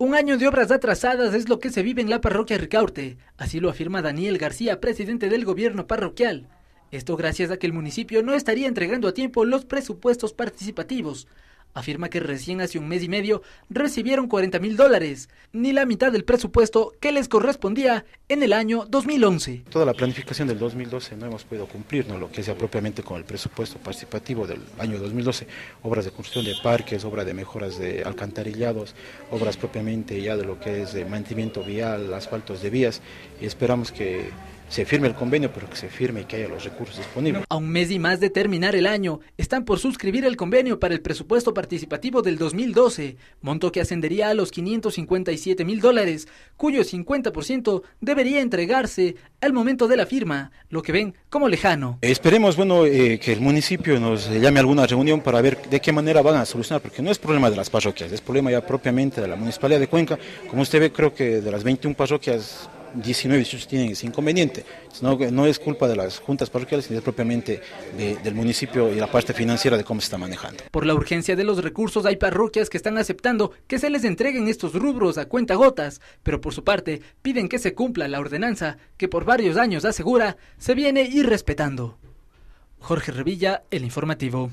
Un año de obras atrasadas es lo que se vive en la parroquia Ricaurte, así lo afirma Daniel García, presidente del gobierno parroquial. Esto gracias a que el municipio no estaría entregando a tiempo los presupuestos participativos, afirma que recién hace un mes y medio recibieron 40 mil dólares, ni la mitad del presupuesto que les correspondía en el año 2011. Toda la planificación del 2012 no hemos podido cumplir, no lo que sea propiamente con el presupuesto participativo del año 2012, obras de construcción de parques, obras de mejoras de alcantarillados, obras propiamente ya de lo que es de mantenimiento vial, asfaltos de vías, y esperamos que se firme el convenio, pero que se firme y que haya los recursos disponibles. A un mes y más de terminar el año, están por suscribir el convenio para el presupuesto participativo del 2012, monto que ascendería a los 557 mil dólares, cuyo 50% debería entregarse al momento de la firma, lo que ven como lejano. Esperemos, bueno, eh, que el municipio nos llame a alguna reunión para ver de qué manera van a solucionar, porque no es problema de las parroquias, es problema ya propiamente de la Municipalidad de Cuenca. Como usted ve, creo que de las 21 parroquias 19 18 tienen ese inconveniente. No, no es culpa de las juntas parroquiales, sino propiamente del municipio y la parte financiera de cómo se está manejando. Por la urgencia de los recursos, hay parroquias que están aceptando que se les entreguen estos rubros a cuenta gotas, pero por su parte piden que se cumpla la ordenanza que por varios años asegura se viene ir respetando. Jorge Revilla, El Informativo.